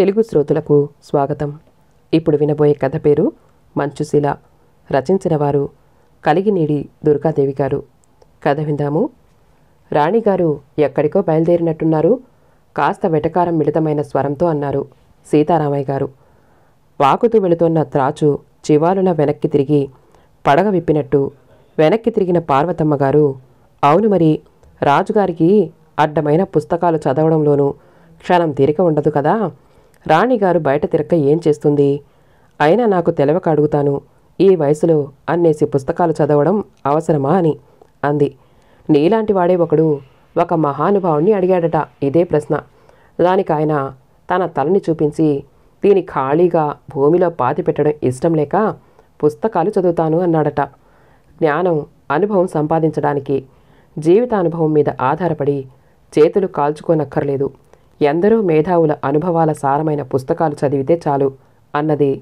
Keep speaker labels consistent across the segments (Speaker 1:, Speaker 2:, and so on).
Speaker 1: తెలుగు శ్రోతులకు స్వాగతం ఇప్పుడు వినబోయే కథ పేరు మంచుశిల రచించిన వారు కలిగినీడి దుర్గాదేవి గారు కథ విందాము రాణిగారు ఎక్కడికో బయలుదేరినట్టున్నారు కాస్త వెటకారం మిళితమైన స్వరంతో అన్నారు సీతారామయ్య గారు వాకుతూ వెళుతున్న త్రాచు చివాలున వెనక్కి తిరిగి పడగ విప్పినట్టు వెనక్కి తిరిగిన పార్వతమ్మ గారు అవును మరి రాజుగారికి అడ్డమైన పుస్తకాలు చదవడంలోనూ క్షణం తీరిక ఉండదు కదా రాణిగారు బయట తిరక్క ఏం చేస్తుంది అయినా నాకు తెలవక అడుగుతాను ఈ వయసులో అన్నేసి పుస్తకాలు చదవడం అవసరమా అని అంది నీలాంటి వాడే ఒకడు ఒక మహానుభావుణ్ణి అడిగాడట ఇదే ప్రశ్న దానికి ఆయన తన తలని చూపించి దీని ఖాళీగా భూమిలో పాతి పెట్టడం ఇష్టం లేక పుస్తకాలు చదువుతాను అన్నాడట జ్ఞానం అనుభవం సంపాదించడానికి జీవితానుభవం మీద ఆధారపడి చేతులు కాల్చుకోనక్కర్లేదు ఎందరో మేధావుల అనుభవాల సారమైన పుస్తకాలు చదివితే చాలు అన్నది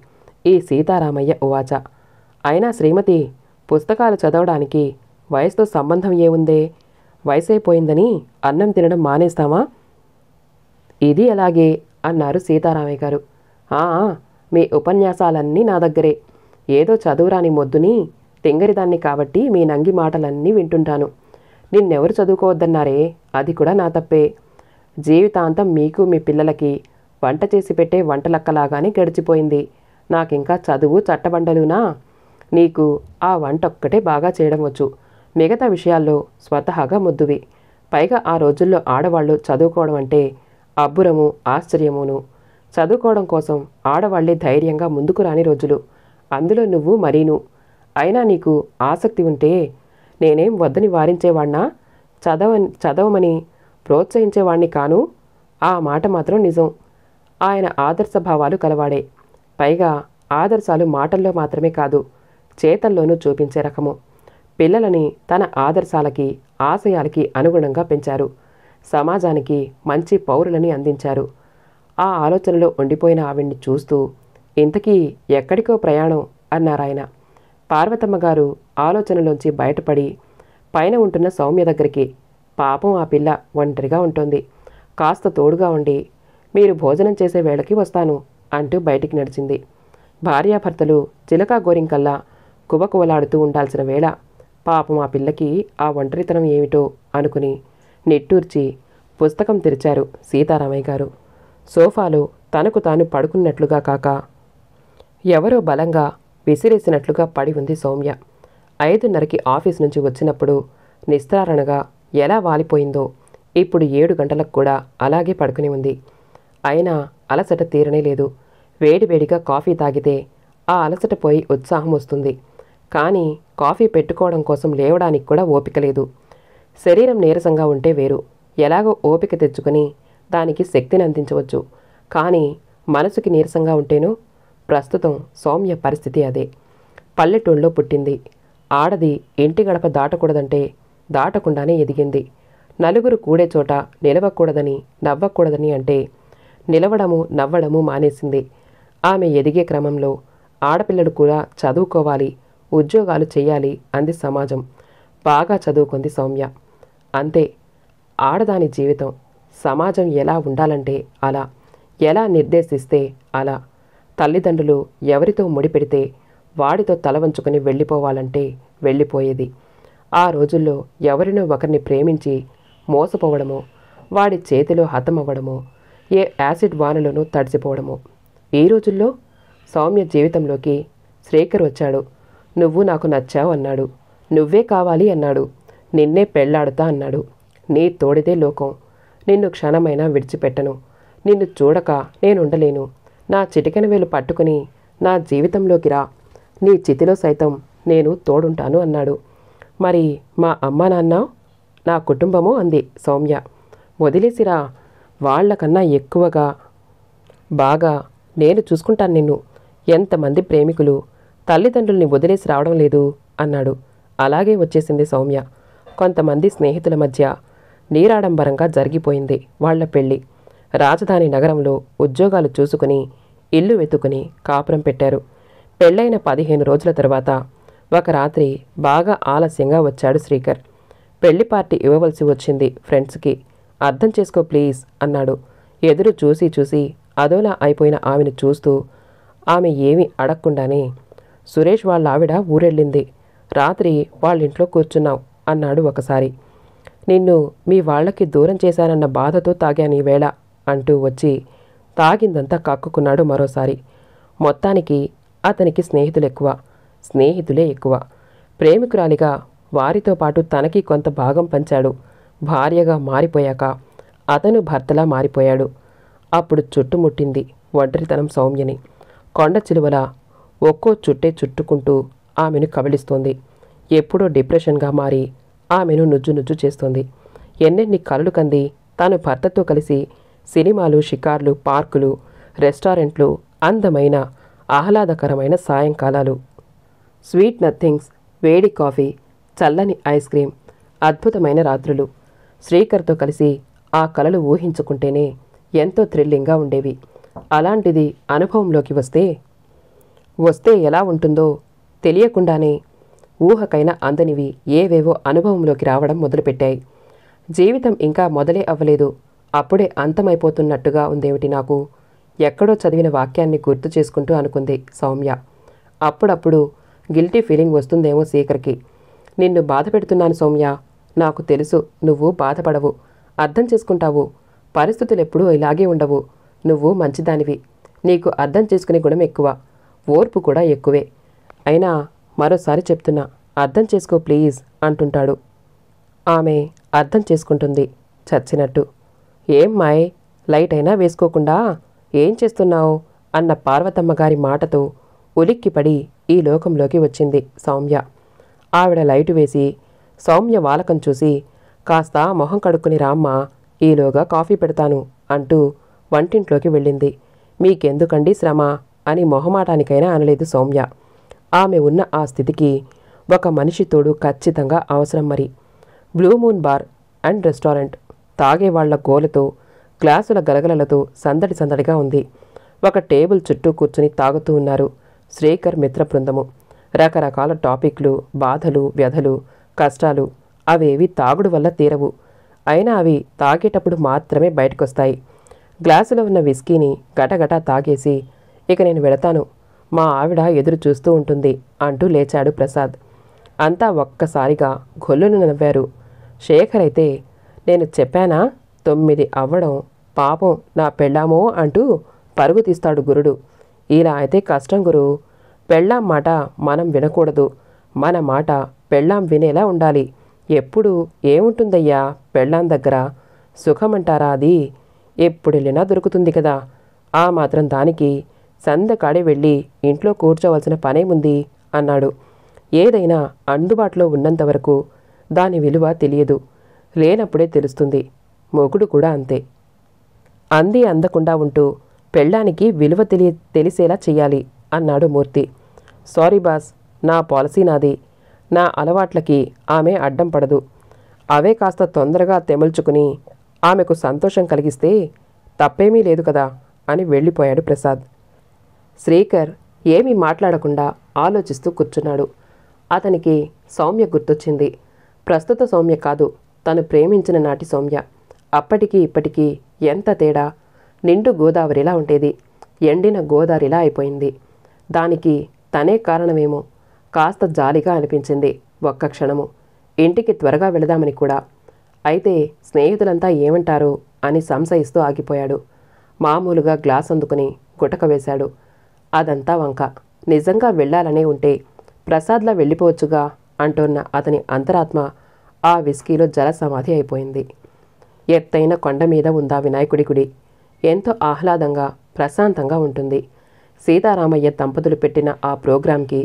Speaker 1: ఈ సీతారామయ్య ఉవాచ అయినా శ్రీమతి పుస్తకాలు చదవడానికి వయసుతో సంబంధం ఏముందే వయసైపోయిందని అన్నం తినడం మానేస్తామా ఇది అలాగే అన్నారు సీతారామయ్య గారు మీ ఉపన్యాసాలన్నీ నా దగ్గరే ఏదో చదువురాని మొద్దుని తింగరిదాన్ని కాబట్టి మీ నంగి మాటలన్నీ వింటుంటాను నిన్నెవరు చదువుకోవద్దన్నారే అది కూడా నా తప్పే జీవితాంతం మీకు మీ పిల్లలకి వంట చేసి పెట్టే వంటలక్కలాగానే గడిచిపోయింది నాకింకా చదువు చట్టబండలునా నీకు ఆ వంట ఒక్కటే బాగా చేయడం వచ్చు మిగతా విషయాల్లో స్వతహాగా ముద్దువి పైగా ఆ రోజుల్లో ఆడవాళ్ళు చదువుకోవడం అంటే అబ్బురము ఆశ్చర్యమును చదువుకోవడం కోసం ఆడవాళ్లే ధైర్యంగా ముందుకు రాని రోజులు అందులో నువ్వు మరీను అయినా నీకు ఆసక్తి ఉంటే నేనేం వద్దని వారించేవాణ్ణా చదవ చదవమని ప్రోత్సహించేవాణ్ణి కాను ఆ మాట మాత్రం నిజం ఆయన ఆదర్శ భావాలు కలవాడే పైగా ఆదర్శాలు మాటల్లో మాత్రమే కాదు చేతల్లోనూ చూపించే రకము పిల్లలని తన ఆదర్శాలకి ఆశయాలకి అనుగుణంగా పెంచారు సమాజానికి మంచి పౌరులని అందించారు ఆ ఆలోచనలో ఉండిపోయిన ఆవిడ్ని చూస్తూ ఇంతకీ ఎక్కడికో ప్రయాణం అన్నారాయన పార్వతమ్మ గారు ఆలోచనలోంచి బయటపడి పైన ఉంటున్న సౌమ్య దగ్గరికి పాపం ఆ పిల్ల ఒంటరిగా ఉంటుంది కాస్త తోడుగా ఉండి మీరు భోజనం చేసే వేళకి వస్తాను అంటూ బయటికి నడిచింది భార్యాభర్తలు చిలక గోరింకల్లా కువకువలాడుతూ ఉండాల్సిన వేళ పాపం ఆ పిల్లకి ఆ ఒంటరితనం ఏమిటో అనుకుని నిట్టూర్చి పుస్తకం తెరిచారు సీతారామయ్య గారు సోఫాలో తనకు తాను పడుకున్నట్లుగా కాక ఎవరో బలంగా విసిరేసినట్లుగా పడి ఉంది సౌమ్య ఐదున్నరకి ఆఫీస్ నుంచి వచ్చినప్పుడు నిస్తారణగా ఎలా వాలిపోయిందో ఇప్పుడు ఏడు గంటలకు కూడా అలాగే పడుకుని ఉంది అయినా అలసట తీరనే లేదు వేడివేడిగా కాఫీ తాగితే ఆ అలసట పోయి ఉత్సాహం వస్తుంది కానీ కాఫీ పెట్టుకోవడం కోసం లేవడానికి కూడా ఓపిక లేదు శరీరం నీరసంగా ఉంటే వేరు ఎలాగో ఓపిక తెచ్చుకొని దానికి శక్తిని అందించవచ్చు కానీ మనసుకి నీరసంగా ఉంటేనో ప్రస్తుతం సౌమ్య పరిస్థితి అదే పల్లెటూళ్ళలో పుట్టింది ఆడది ఇంటి గడప దాటకూడదంటే దాటకుండానే ఎదిగింది నలుగురు కూడే చోట నిలవకూడదని నవ్వకూడదని అంటే నిలవడము నవ్వడము మానేసింది ఆమె ఎదిగే క్రమంలో ఆడపిల్లడు కూడా చదువుకోవాలి ఉద్యోగాలు చేయాలి అంది సమాజం బాగా చదువుకుంది సౌమ్య అంతే ఆడదాని జీవితం సమాజం ఎలా ఉండాలంటే అలా ఎలా నిర్దేశిస్తే అలా తల్లిదండ్రులు ఎవరితో ముడిపెడితే వాడితో తల వంచుకొని వెళ్ళిపోవాలంటే వెళ్ళిపోయేది ఆ రోజుల్లో ఎవరినో ఒకరిని ప్రేమించి మోసపోవడము వాడి చేతిలో హతమవ్వడము ఏ యాసిడ్ వానలోనూ తడిసిపోవడము ఈ రోజుల్లో సౌమ్య జీవితంలోకి శ్రీకర్ వచ్చాడు నువ్వు నాకు నచ్చావు అన్నాడు నువ్వే కావాలి అన్నాడు నిన్నే పెళ్లాడుతా అన్నాడు నీ తోడిదే లోకం నిన్ను క్షణమైనా విడిచిపెట్టను నిన్ను చూడక నేనుండలేను నా చిటికెన వేలు పట్టుకుని నా జీవితంలోకి రా నీ చితిలో సైతం నేను తోడుంటాను అన్నాడు మరి మా అమ్మ నాన్న నా కుటుంబము అంది సౌమ్య వదిలేసిరా వాళ్లకన్నా ఎక్కువగా బాగా నేను చూసుకుంటాను నిన్ను ఎంతమంది ప్రేమికులు తల్లిదండ్రుల్ని వదిలేసి రావడం లేదు అన్నాడు అలాగే వచ్చేసింది సౌమ్య కొంతమంది స్నేహితుల మధ్య నీరాడంబరంగా జరిగిపోయింది వాళ్ల పెళ్ళి రాజధాని నగరంలో ఉద్యోగాలు చూసుకుని ఇల్లు వెతుకుని కాపురం పెట్టారు పెళ్ళైన పదిహేను రోజుల తర్వాత ఒక రాత్రి బాగా ఆలస్యంగా వచ్చాడు శ్రీకర్ పెళ్లి పార్టీ ఇవ్వవలసి వచ్చింది ఫ్రెండ్స్కి అర్థం చేసుకో ప్లీజ్ అన్నాడు ఎదురు చూసి చూసి అదోలా అయిపోయిన ఆమెను చూస్తూ ఆమె ఏమి అడగకుండానే సురేష్ వాళ్ళ ఆవిడ ఊరెళ్ళింది రాత్రి వాళ్ళింట్లో కూర్చున్నావు అన్నాడు ఒకసారి నిన్ను మీ వాళ్ళకి దూరం చేశానన్న బాధతో తాగాను ఈవేళ అంటూ వచ్చి తాగిందంతా కక్కుకున్నాడు మరోసారి మొత్తానికి అతనికి స్నేహితులు ఎక్కువ స్నేహితులే ఎక్కువ ప్రేమికురాలిగా వారితో పాటు తనకి కొంత భాగం పంచాడు భార్యగా మారిపోయాక అతను భర్తలా మారిపోయాడు అప్పుడు చుట్టుముట్టింది ఒంటరితనం సౌమ్యని కొండ చిలువల ఒక్కో చుట్టే చుట్టుకుంటూ ఆమెను కబళిస్తోంది ఎప్పుడో డిప్రెషన్గా మారి ఆమెను నుజ్జు నుజ్జు చేస్తోంది ఎన్నెన్ని కళ్ళు కంది తాను భర్తతో కలిసి సినిమాలు షికార్లు పార్కులు రెస్టారెంట్లు అందమైన ఆహ్లాదకరమైన సాయంకాలాలు స్వీట్ నథింగ్స్ వేడి కాఫీ చల్లని ఐస్ క్రీం అద్భుతమైన రాత్రులు శ్రీకర్తో కలిసి ఆ కలలు ఊహించుకుంటేనే ఎంతో థ్రిల్లింగ్గా ఉండేవి అలాంటిది అనుభవంలోకి వస్తే వస్తే ఎలా ఉంటుందో తెలియకుండానే ఊహకైన అందనివి ఏవేవో అనుభవంలోకి రావడం మొదలుపెట్టాయి జీవితం ఇంకా మొదలే అవ్వలేదు అప్పుడే అంతమైపోతున్నట్టుగా ఉందేమిటి నాకు ఎక్కడో చదివిన వాక్యాన్ని గుర్తు చేసుకుంటూ అనుకుంది సౌమ్య అప్పుడప్పుడు గిల్టీ ఫీలింగ్ వస్తుందేమో శేఖర్కి నిన్ను బాధ పెడుతున్నాను సౌమ్య నాకు తెలుసు నువ్వు బాధపడవు అర్థం చేసుకుంటావు పరిస్థితులు ఎప్పుడూ ఇలాగే ఉండవు నువ్వు మంచిదానివి నీకు అర్థం చేసుకునే గుణం ఎక్కువ ఓర్పు కూడా ఎక్కువే అయినా మరోసారి చెప్తున్నా అర్థం చేసుకో ప్లీజ్ అంటుంటాడు ఆమె అర్థం చేసుకుంటుంది చచ్చినట్టు ఏం మాయ్ లైట్ అయినా వేసుకోకుండా ఏం చేస్తున్నావు అన్న పార్వతమ్మ గారి మాటతో ఉలిక్కిపడి ఈ లోకంలోకి వచ్చింది సౌమ్య ఆవిడ లైటు వేసి సౌమ్య వాలకం చూసి కాస్త మొహం కడుక్కుని రామ్మ ఈలోగా కాఫీ పెడతాను అంటూ వంటింట్లోకి వెళ్ళింది మీకెందుకండి శ్రమ అని మొహమాటానికైనా అనలేదు సౌమ్య ఆమె ఉన్న ఆ స్థితికి ఒక మనిషి తోడు ఖచ్చితంగా అవసరం మరి blue moon bar and restaurant తాగేవాళ్ల గోలతో గ్లాసుల గలగలలతో సందడి సందడిగా ఉంది ఒక టేబుల్ చుట్టూ కూర్చుని తాగుతూ ఉన్నారు శ్రీకర్ మిత్ర బృందము రకరకాల టాపిక్లు బాధలు వ్యధలు కష్టాలు అవేవి తాగుడు వల్ల తీరవు అయినా అవి తాగేటప్పుడు మాత్రమే బయటకొస్తాయి గ్లాసులో ఉన్న విస్కీని గటగటా తాగేసి ఇక నేను వెళతాను మా ఆవిడ ఎదురు చూస్తూ ఉంటుంది అంటూ లేచాడు ప్రసాద్ అంతా ఒక్కసారిగా గొల్లును నవ్వారు శేఖర్ అయితే నేను చెప్పానా తొమ్మిది అవ్వడం పాపం నా పెళ్ళామో అంటూ పరుగు తీస్తాడు గురుడు ఇలా అయితే కష్టం గురు పెళ్ళాం మాట మనం వినకూడదు మన మాట పెళ్ళాం వినేలా ఉండాలి ఎప్పుడు ఏముంటుందయ్యా పెళ్ళాం దగ్గర సుఖమంటారా అది ఎప్పుడు దొరుకుతుంది కదా ఆ మాత్రం దానికి సందకాడే వెళ్ళి ఇంట్లో కూర్చోవలసిన పనేముంది అన్నాడు ఏదైనా అందుబాటులో ఉన్నంతవరకు దాని విలువ తెలియదు లేనప్పుడే తెలుస్తుంది మొగుడు కూడా అంతే అంది అందకుండా ఉంటూ పెళ్ళానికి విలువ తెలియ తెలిసేలా చేయాలి అన్నాడు మూర్తి సారీ బాస్ నా పాలసీ నాది నా అలవాట్లకి ఆమె అడ్డం పడదు అవే కాస్త తొందరగా తెమల్చుకుని ఆమెకు సంతోషం కలిగిస్తే తప్పేమీ లేదు కదా అని వెళ్ళిపోయాడు ప్రసాద్ శ్రీకర్ ఏమీ మాట్లాడకుండా ఆలోచిస్తూ కూర్చున్నాడు అతనికి సౌమ్య గుర్తొచ్చింది ప్రస్తుత సౌమ్య కాదు తను ప్రేమించిన నాటి సౌమ్య అప్పటికీ ఇప్పటికీ ఎంత తేడా నిండు గోదావరిలా ఉండేది ఎండిన గోదావరిలా అయిపోయింది దానికి తనే కారణమేమో కాస్త జాలిగా అనిపించింది ఒక్క క్షణము ఇంటికి త్వరగా వెళదామని కూడా అయితే స్నేహితులంతా ఏమంటారు అని సంశయిస్తూ ఆగిపోయాడు మామూలుగా గ్లాస్ అందుకుని గుటక వేశాడు అదంతా వంక నిజంగా వెళ్ళాలనే ఉంటే ప్రసాద్లా వెళ్ళిపోవచ్చుగా అంటున్న అతని అంతరాత్మ ఆ విస్కీలో జలసమాధి అయిపోయింది ఎత్తైన కొండ మీద ఉందా వినాయకుడి గుడి ఎంతో ఆహ్లాదంగా ప్రశాంతంగా ఉంటుంది సీతారామయ్య దంపతులు పెట్టిన ఆ ప్రోగ్రాంకి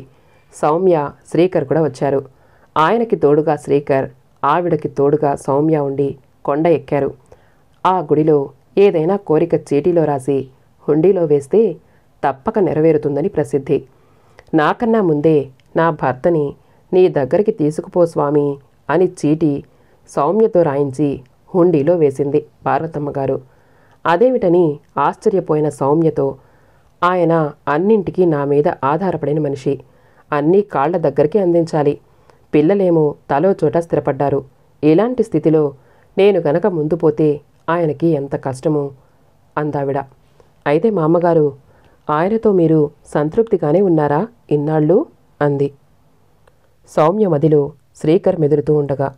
Speaker 1: సౌమ్య శ్రీకర్ కూడా వచ్చారు ఆయనకి తోడుగా శ్రీకర్ ఆవిడకి తోడుగా సౌమ్య ఉండి కొండ ఎక్కారు ఆ గుడిలో ఏదైనా కోరిక చీటీలో రాసి హుండీలో వేస్తే తప్పక నెరవేరుతుందని ప్రసిద్ధి నాకన్నా ముందే నా భర్తని నీ దగ్గరికి తీసుకుపో స్వామి అని చీటీ సౌమ్యతో రాయించి హుండీలో వేసింది పార్వతమ్మ గారు అదేమిటని ఆశ్చర్యపోయిన సౌమ్యతో ఆయన అన్నింటికీ నా మీద ఆధారపడిన మనిషి అన్నీ కాళ్ల దగ్గరికి అందించాలి పిల్లలేమో తలో చోట స్థిరపడ్డారు ఇలాంటి స్థితిలో నేను గనక ముందు పోతే ఆయనకి ఎంత కష్టమో అందావిడ అయితే మా అమ్మగారు ఆయనతో మీరు సంతృప్తిగానే ఉన్నారా ఇన్నాళ్ళు అంది సౌమ్య మదిలో శ్రీకర్ మెదురుతూ ఉండగా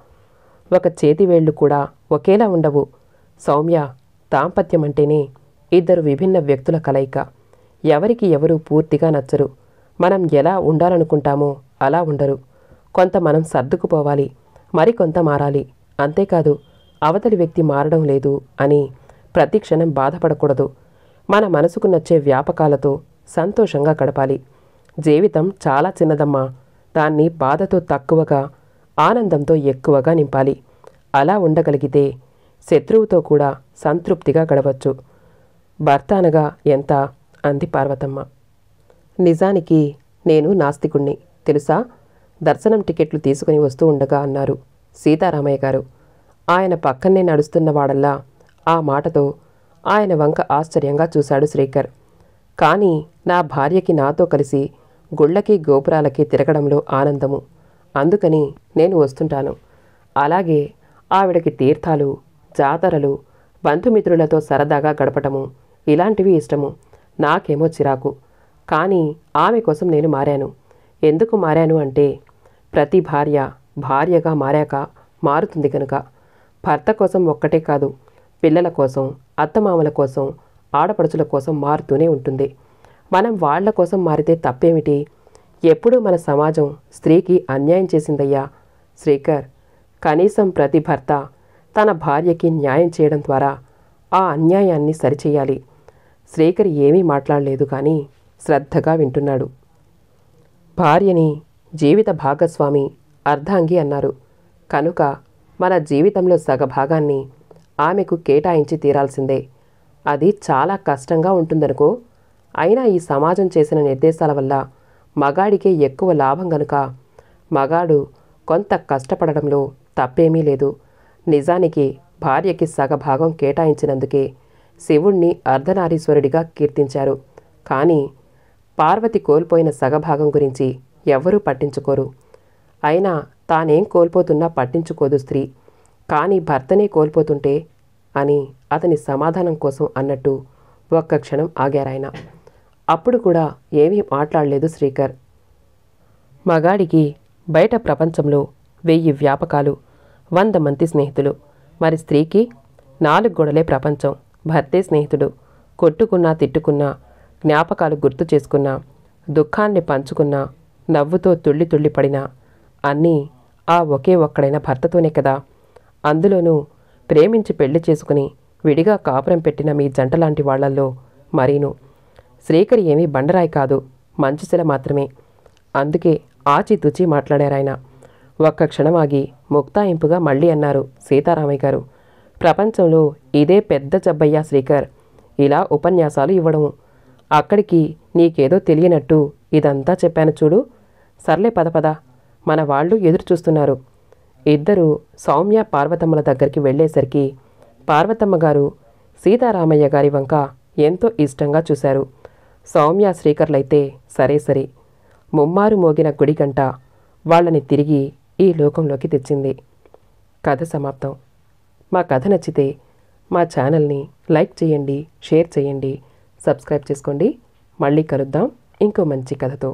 Speaker 1: ఒక చేతివేళ్లు కూడా ఒకేలా ఉండవు సౌమ్య దాంపత్యం అంటేనే ఇద్దరు విభిన్న వ్యక్తుల కలయిక ఎవరికి ఎవరు పూర్తిగా నచ్చరు మనం ఎలా ఉండాలనుకుంటామో అలా ఉండరు కొంత మనం సర్దుకుపోవాలి మరికొంత మారాలి అంతేకాదు అవతలి వ్యక్తి మారడం లేదు అని ప్రతి క్షణం బాధపడకూడదు మన మనసుకు నచ్చే వ్యాపకాలతో సంతోషంగా గడపాలి జీవితం చాలా చిన్నదమ్మా దాన్ని బాధతో తక్కువగా ఆనందంతో ఎక్కువగా నింపాలి అలా ఉండగలిగితే శత్రువుతో కూడా సంతృప్తిగా గడవచ్చు భర్త అనగా ఎంత అంది పార్వతమ్మ నిజానికి నేను నాస్తికుణ్ణి తెలుసా దర్శనం టికెట్లు తీసుకుని వస్తూ ఉండగా అన్నారు సీతారామయ్య గారు ఆయన పక్కనే నడుస్తున్నవాడల్లా ఆ మాటతో ఆయన వంక ఆశ్చర్యంగా చూశాడు శ్రీకర్ కానీ నా భార్యకి నాతో కలిసి గుళ్ళకి గోపురాలకి తిరగడంలో ఆనందము అందుకని నేను వస్తుంటాను అలాగే ఆవిడకి తీర్థాలు జాతరలు బంధుమిత్రులతో సరదాగా గడపటము ఇలాంటివి ఇష్టము నాకేమో చిరాకు కానీ ఆమె కోసం నేను మారాను ఎందుకు మారాను అంటే ప్రతి భార్య భార్యగా మారాక మారుతుంది కనుక భర్త కోసం ఒక్కటే కాదు పిల్లల కోసం అత్తమామల కోసం ఆడపడుచుల కోసం మారుతూనే ఉంటుంది మనం వాళ్ల కోసం మారితే తప్పేమిటి ఎప్పుడూ మన సమాజం స్త్రీకి అన్యాయం చేసిందయ్యా శ్రీకర్ కనీసం ప్రతి భర్త తన భార్యకి న్యాయం చేయడం ద్వారా ఆ అన్యాయాన్ని సరిచేయాలి శ్రీకర్ ఏమీ మాట్లాడలేదు కానీ శ్రద్ధగా వింటున్నాడు భార్యని జీవిత భాగస్వామి అర్ధాంగి అన్నారు కనుక మన జీవితంలో సగభాగాన్ని ఆమెకు కేటాయించి తీరాల్సిందే అది చాలా కష్టంగా ఉంటుందనుకో అయినా ఈ సమాజం చేసిన నిర్దేశాల వల్ల మగాడికే ఎక్కువ లాభం గనుక మగాడు కొంత కష్టపడడంలో తప్పేమీ లేదు నిజానికి భార్యకి సగభాగం కేటాయించినందుకే శివుణ్ణి అర్ధనారీశ్వరుడిగా కీర్తించారు కానీ పార్వతి కోల్పోయిన సగభాగం గురించి ఎవ్వరూ పట్టించుకోరు అయినా తానేం కోల్పోతున్నా పట్టించుకోదు స్త్రీ కానీ భర్తనే కోల్పోతుంటే అని అతని సమాధానం కోసం అన్నట్టు ఒక్క క్షణం ఆగారాయన అప్పుడు కూడా ఏమీ మాట్లాడలేదు శ్రీకర్ మగాడికి బయట ప్రపంచంలో వెయ్యి వ్యాపకాలు వంద మంది స్నేహితులు మరి స్త్రీకి నాలుగు గొడలే ప్రపంచం భర్తే స్నేహితుడు కొట్టుకున్నా తిట్టుకున్నా జ్ఞాపకాలు గుర్తు చేసుకున్నా దుఃఖాన్ని పంచుకున్నా నవ్వుతో తుళ్ళి తుళ్ళి పడినా అన్నీ ఆ ఒకే ఒక్కడైన భర్తతోనే కదా అందులోనూ ప్రేమించి పెళ్లి చేసుకుని విడిగా కాపురం పెట్టిన మీ జంట లాంటి వాళ్లల్లో మరీను శ్రీకరి ఏమీ బండరాయి కాదు మంచిశిల మాత్రమే అందుకే ఆచితూచి మాట్లాడారాయన ఒక్క క్షణం ఆగి ముక్తాయింపుగా మళ్ళీ అన్నారు సీతారామయ్య గారు ప్రపంచంలో ఇదే పెద్ద జబ్బయ్య శ్రీకర్ ఇలా ఉపన్యాసాలు ఇవ్వడం అక్కడికి నీకేదో తెలియనట్టు ఇదంతా చెప్పాను చూడు సర్లే పద పద మన వాళ్ళు ఎదురు చూస్తున్నారు ఇద్దరు సౌమ్య పార్వతమ్మల దగ్గరికి వెళ్ళేసరికి పార్వతమ్మ గారు సీతారామయ్య గారి వంక ఎంతో ఇష్టంగా చూశారు సౌమ్య శ్రీకర్లైతే సరే సరే ముమ్మారు మోగిన గుడి గంట వాళ్ళని తిరిగి ఈ లోకంలోకి తెచ్చింది కథ సమాప్తం మా కథ నచ్చితే మా ఛానల్ని లైక్ చేయండి షేర్ చేయండి సబ్స్క్రైబ్ చేసుకోండి మళ్ళీ కలుద్దాం ఇంకో మంచి కథతో